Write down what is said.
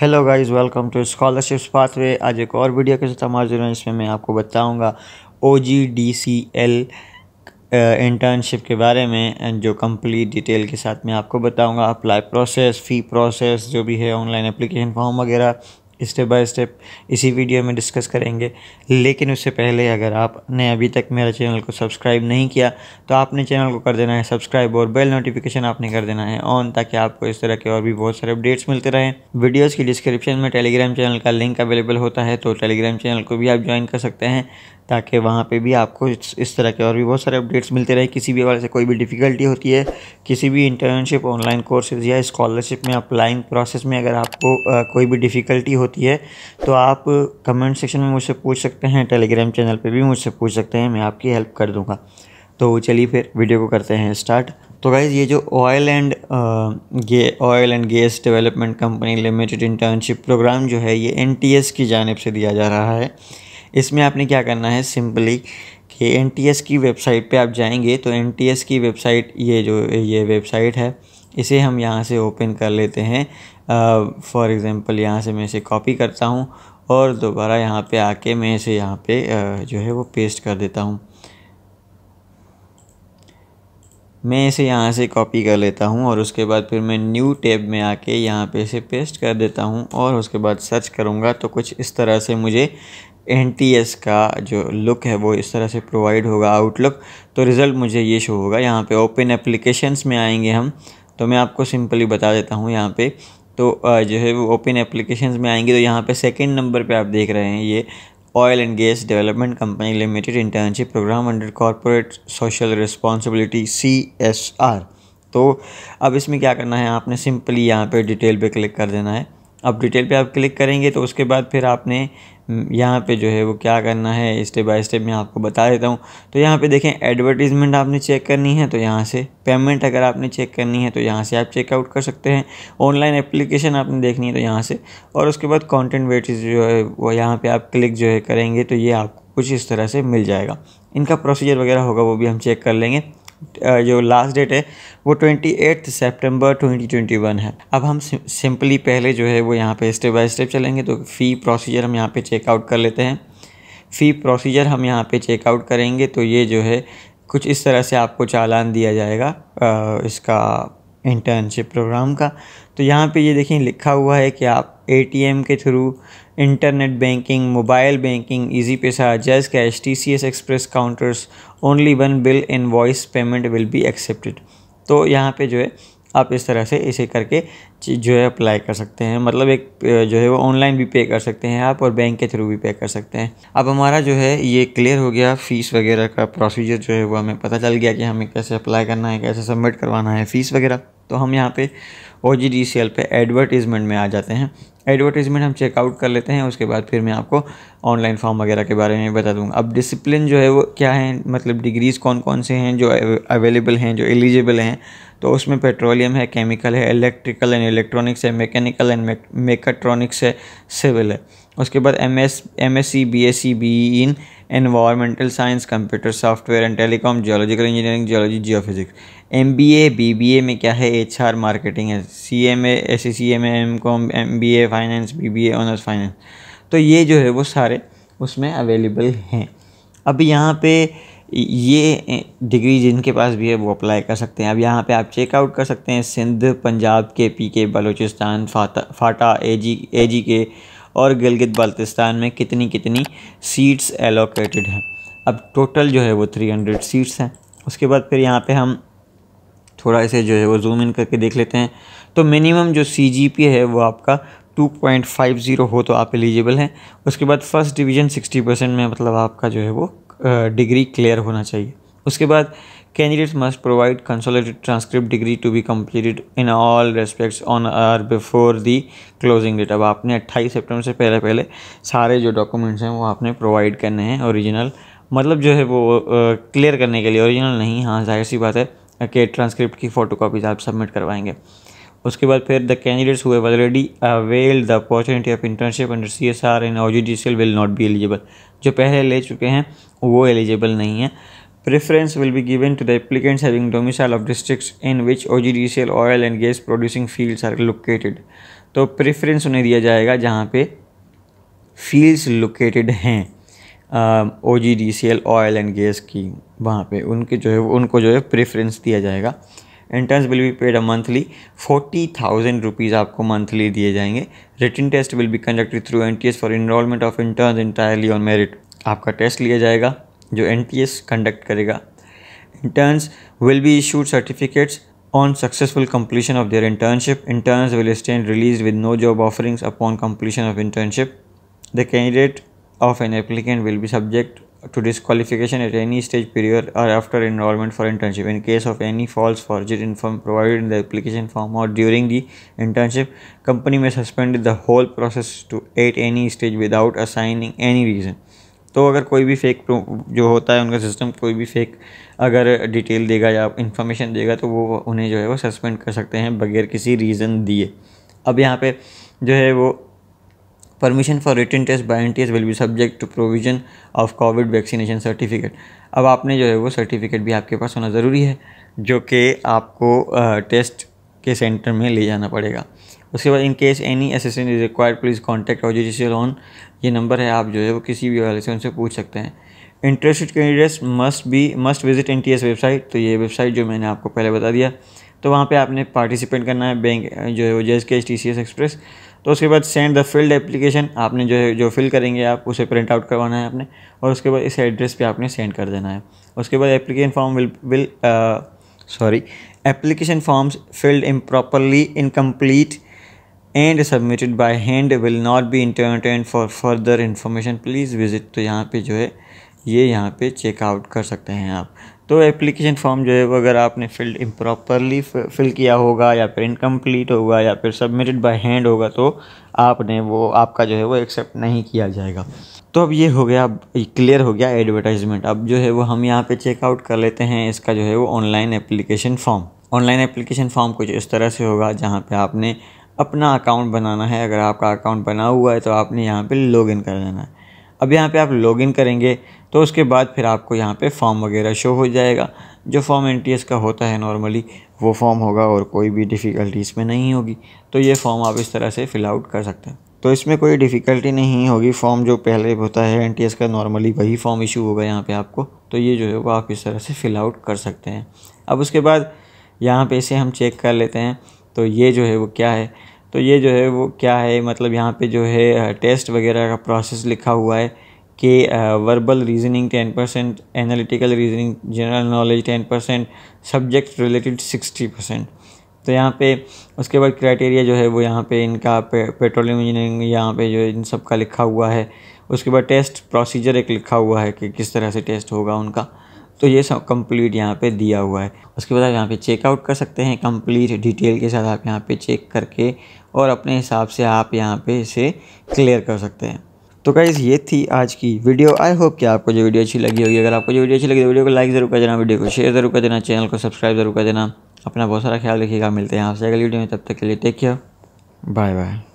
Hello guys welcome to scholarship pathway आज एक और वीडियो के साथ हमारे हैं इसमें मैं आपको बताऊंगा O G D C L internship के बारे में जो कंप्लीट डिटेल के साथ मैं आपको बताऊंगा अप्लाई प्रोसेस फ़ी प्रोसेस जो भी है ऑनलाइन एप्लीकेशन फॉर्म वगैरह स्टेप बाय स्टेप इसी वीडियो में डिस्कस करेंगे लेकिन उससे पहले अगर आपने अभी तक मेरे चैनल को सब्सक्राइब नहीं किया तो आपने चैनल को कर देना है सब्सक्राइब और बेल नोटिफिकेशन आपने कर देना है ऑन ताकि आपको इस तरह के और भी बहुत सारे अपडेट्स मिलते रहें वीडियोज़ की डिस्क्रिप्शन में टेलीग्राम चैनल का लिंक अवेलेबल होता है तो टेलीग्राम चैनल को भी आप ज्वाइन कर सकते हैं ताकि वहाँ पे भी आपको इस, इस तरह के और भी बहुत सारे अपडेट्स मिलते रहे किसी भी वाले से कोई भी डिफ़िकल्टी होती है किसी भी इंटर्नशिप ऑनलाइन कोर्सेज या स्कॉलरशिप में अप्लाइंग प्रोसेस में अगर आपको आ, कोई भी डिफ़िकल्टी होती है तो आप कमेंट सेक्शन में मुझसे पूछ सकते हैं टेलीग्राम चैनल पर भी मुझसे पूछ सकते हैं मैं आपकी हेल्प कर दूँगा तो चलिए फिर वीडियो को करते हैं स्टार्ट तो गाइज़ ये जो ऑयल एंड गे oil and gas development company limited internship programme जो है ये एन की जानब से दिया जा रहा है इसमें आपने क्या करना है सिंपली कि एन की वेबसाइट पे आप जाएंगे तो एन की वेबसाइट ये जो ये वेबसाइट है इसे हम यहाँ से ओपन कर लेते हैं फॉर एग्ज़ाम्पल यहाँ से मैं इसे कॉपी करता हूँ और दोबारा यहाँ पे आके मैं इसे यहाँ पे जो है वो पेस्ट कर देता हूँ मैं इसे यहाँ से कॉपी कर लेता हूँ और उसके बाद फिर मैं न्यू टैब में आके यहाँ पे इसे पेस्ट कर देता हूँ और उसके बाद सर्च करूँगा तो कुछ इस तरह से मुझे एन का जो लुक है वो इस तरह से प्रोवाइड होगा आउटलुक तो रिज़ल्ट मुझे ये शो होगा यहाँ पे ओपन एप्लीकेशंस में आएंगे हम तो मैं आपको सिंपली बता देता हूँ यहाँ पे तो जो है वो ओपन एप्लीकेशंस में आएंगे तो यहाँ पे सेकंड नंबर पे आप देख रहे हैं ये oil and gas development company limited internship programme under corporate social responsibility C S R तो अब इसमें क्या करना है आपने सिंपली यहाँ पर डिटेल पर क्लिक कर देना है अब डिटेल पे आप क्लिक करेंगे तो उसके बाद फिर आपने हम्म, यहाँ पे जो है वो क्या करना है स्टेप बाय स्टेप मैं आपको बता देता हूँ तो यहाँ पे देखें एडवर्टीज़मेंट आपने चेक करनी है तो यहाँ से पेमेंट अगर आपने चेक करनी है तो यहाँ से आप चेकआउट कर सकते हैं ऑनलाइन एप्लीकेशन आपने देखनी है तो यहाँ से और उसके बाद कॉन्टेंट वेटिज जो है वो यहाँ पर आप क्लिक जो है करेंगे तो ये आपको कुछ इस तरह से मिल जाएगा इनका प्रोसीजर वगैरह होगा वो भी हम चेक कर लेंगे जो लास्ट डेट है वो twenty eighth September twenty twenty one है अब हम सिंपली पहले जो है वो यहाँ पे स्टेप बाय स्टेप चलेंगे तो फ़ी प्रोसीजर हम यहाँ पे चेकआउट कर लेते हैं फ़ी प्रोसीजर हम यहाँ पे चेकआउट करेंगे तो ये जो है कुछ इस तरह से आपको चालान दिया जाएगा इसका इंटर्नशिप प्रोग्राम का तो यहाँ पे ये देखें लिखा हुआ है कि आप एटीएम के through internet banking mobile banking Easypaisa JazzCash T C S express counters only one bill invoice payment will be accepted तो यहाँ पे जो है आप इस तरह से इसे करके जो है अप्लाई कर सकते हैं मतलब एक जो है वो ऑनलाइन भी पे कर सकते हैं आप और बैंक के थ्रू भी पे कर सकते हैं अब हमारा जो है ये क्लियर हो गया फ़ीस वगैरह का प्रोसीजर जो है वो हमें पता चल गया कि हमें कैसे अप्लाई करना है कैसे सबमिट करवाना है फ़ीस वगैरह तो हम यहाँ पे O G D C L पे एडवर्टीज़मेंट में आ जाते हैं एडवर्टीज़मेंट हम चेकआउट कर लेते हैं उसके बाद फिर मैं आपको ऑनलाइन फॉर्म वगैरह के बारे में बता दूँगा अब डिसिप्लिन जो है वो क्या है मतलब डिग्रीज़ कौन कौन से हैं जो अवेलेबल हैं जो एलिजिबल हैं तो उसमें पेट्रोलियम है केमिकल है इलेक्ट्रिकल एंड इलेक्ट्रॉनिक्स है मैकेनिकल एंड मेकाट्रॉनिक्स है सिविल है उसके बाद M S M S C B S C B in environmental science computer software and telecom geological engineering geology geophysics M B A B B A में क्या है H R marketing है C M A S C M A M com M B A finance B B honours honours finance तो ये जो है वो सारे उसमें अवेलेबल हैं अब यहाँ पे ये डिग्री जिनके पास भी है वो अप्लाई कर सकते हैं अब यहाँ पे आप चेकआउट कर सकते हैं सिंध पंजाब के पी के बलूचिस्तान फाटा फाटा ए जी ए जी के और गिलगित बल्तिस्तान में कितनी कितनी सीट्स एलोकेटेड हैं अब टोटल जो है वो थ्री हंड्रेड सीट्स हैं उसके बाद फिर यहाँ पे हम थोड़ा इसे जो है वो जूम इन करके देख लेते हैं तो मिनिमम जो सी है वो आपका 2.50 हो तो आप एलिजिबल हैं उसके बाद फर्स्ट डिवीज़न 60 परसेंट में मतलब आपका जो है वो डिग्री क्लियर होना चाहिए उसके बाद Candidates must provide consolidated transcript degree to be completed in all respects on or before the closing date अब आपने 28 सितंबर से पहले पहले सारे जो डॉक्यूमेंट्स हैं वो आपने प्रोवाइड करने हैं ओरिजिनल मतलब जो है वो क्लियर करने के लिए ओरिजिनल नहीं हाँ जाहिर सी बात है कि ट्रांसक्रिप्ट की फ़ोटो कापीज़ आप सबमिट करवाएंगे उसके बाद फिर the candidates who already avail the opportunity of internship under C S R in O will not be eligible जो पहले ले चुके हैं वो एलिजिबल नहीं है Preference will be given to the applicants having domicile of districts in which OGDCL oil and gas producing fields are located. तो preference उन्हें दिया जाएगा जहाँ पे फील्ड्स लोकेटेड हैं O G D C L oil and gas की वहाँ पे उनके जो है उनको जो है प्रेफरेंस दिया जाएगा interns will be paid a monthly forty thousand rupees आपको मंथली दिए जाएंगे written test will be conducted through N T S for enrolment of intern entirely on merit आपका टेस्ट लिया जाएगा The एन conduct करेगा interns will be issued certificates on successful completion of their internship. Interns will stand released with no job offerings upon completion of internship. The candidate of an applicant will be subject to disqualification at any stage period, or after enrollment for internship in case of any false forged inform provided in the application form or during the internship company may suspend the whole process to at any stage without assigning any reason तो अगर कोई भी fake जो होता है उनका system कोई भी फेक अगर डिटेल देगा या इन्फॉर्मेशन देगा तो वो उन्हें जो है वो सस्पेंड कर सकते हैं बगैर किसी रीज़न दिए अब यहाँ पे जो है वो परमिशन फॉर रिटर्न टेस्ट टी test will be subject to provision of Covid vaccination certificate अब आपने जो है वो सर्टिफिकेट भी आपके पास होना ज़रूरी है जो कि आपको टेस्ट के सेंटर में ले जाना पड़ेगा उसके बाद in case any assistant is required please contact और जुडिशियल ऑन ये नंबर है आप जो है वो किसी भी वाले से उनसे पूछ सकते हैं interested candidates must be must visit an website तो ये वेबसाइट जो मैंने आपको पहले बता दिया तो वहाँ पे आपने पार्टिसिपेट करना है बैंक जो है वो J K H T C S express तो उसके बाद सेंड द फील्ड एप्लीकेशन आपने जो है जो फिल करेंगे आप उसे प्रिंट आउट करवाना है आपने और उसके बाद इस एड्रेस पे आपने सेंड कर देना है उसके बाद application form will will sorry application forms filled improperly incomplete and submitted by hand will not be entertain for further information please visit तो यहाँ पे जो है ये यहाँ पे चेकआउट कर सकते हैं आप तो एप्लीकेशन फॉर्म जो है वो अगर आपने फिल इम्प्रॉपरली फिल किया होगा या फिर इनकम्प्लीट होगा या फिर सबमिटेड बाय हैंड होगा तो आपने वो आपका जो है वो एक्सेप्ट नहीं किया जाएगा तो अब ये हो गया अब क्लियर हो गया एडवर्टाइजमेंट अब जो है वो हम यहाँ पे चेकआउट कर लेते हैं इसका जो है वो online application form online application form कुछ इस तरह से होगा जहाँ पे आपने अपना अकाउंट बनाना है अगर आपका अकाउंट बना हुआ है तो आपने यहाँ पे लॉगिन कर लेना है अब यहाँ पे आप लॉगिन करेंगे तो उसके बाद फिर आपको यहाँ पे फॉर्म वगैरह शो हो जाएगा जो फॉर्म एन का होता है नॉर्मली वो फॉर्म होगा और कोई भी डिफ़िकल्टी इसमें नहीं होगी तो ये फॉर्म आप इस तरह से फिल आउट कर सकते हैं तो इसमें कोई डिफ़िकल्टी नहीं होगी फॉर्म जो पहले होता है एन का नॉर्मली वही फॉर्म इशू होगा यहाँ पर आपको तो ये जो है वो आप इस तरह से फिल आउट कर सकते हैं अब उसके बाद यहाँ पे इसे हम चेक कर लेते हैं तो ये जो है वो क्या है तो ये जो है वो क्या है मतलब यहाँ पे जो है टेस्ट वगैरह का प्रोसेस लिखा हुआ है कि verbal reasoning ten percent analytical reasoning general knowledge ten percent subject related sixty percent तो यहाँ पे उसके बाद क्राइटेरिया जो है वो यहाँ पे इनका पे, पेट्रोलियम इंजीनियरिंग यहाँ पे जो इन सब का लिखा हुआ है उसके बाद टेस्ट प्रोसीजर एक लिखा हुआ है कि किस तरह से टेस्ट होगा उनका तो ये सब कंप्लीट यहाँ पे दिया हुआ है उसके बाद आप यहाँ पे चेकआउट कर सकते हैं कंप्लीट डिटेल के साथ आप यहाँ पे चेक करके और अपने हिसाब से आप यहाँ पे इसे क्लियर कर सकते हैं तो गाइज़ ये थी आज की वीडियो आई होप कि आपको जो वीडियो अच्छी लगी होगी अगर आपको जो वीडियो अच्छी लगी तो वीडियो को लाइक जरूर कर देना वीडियो को शेयर जरूर कर देना चैनल को सब्सक्राइब जरूर कर देना अपना बहुत सारा ख्याल रखिएगा मिलते हैं आपसे अगली वीडियो में तब तक के लिए टेक केयर बाय बाय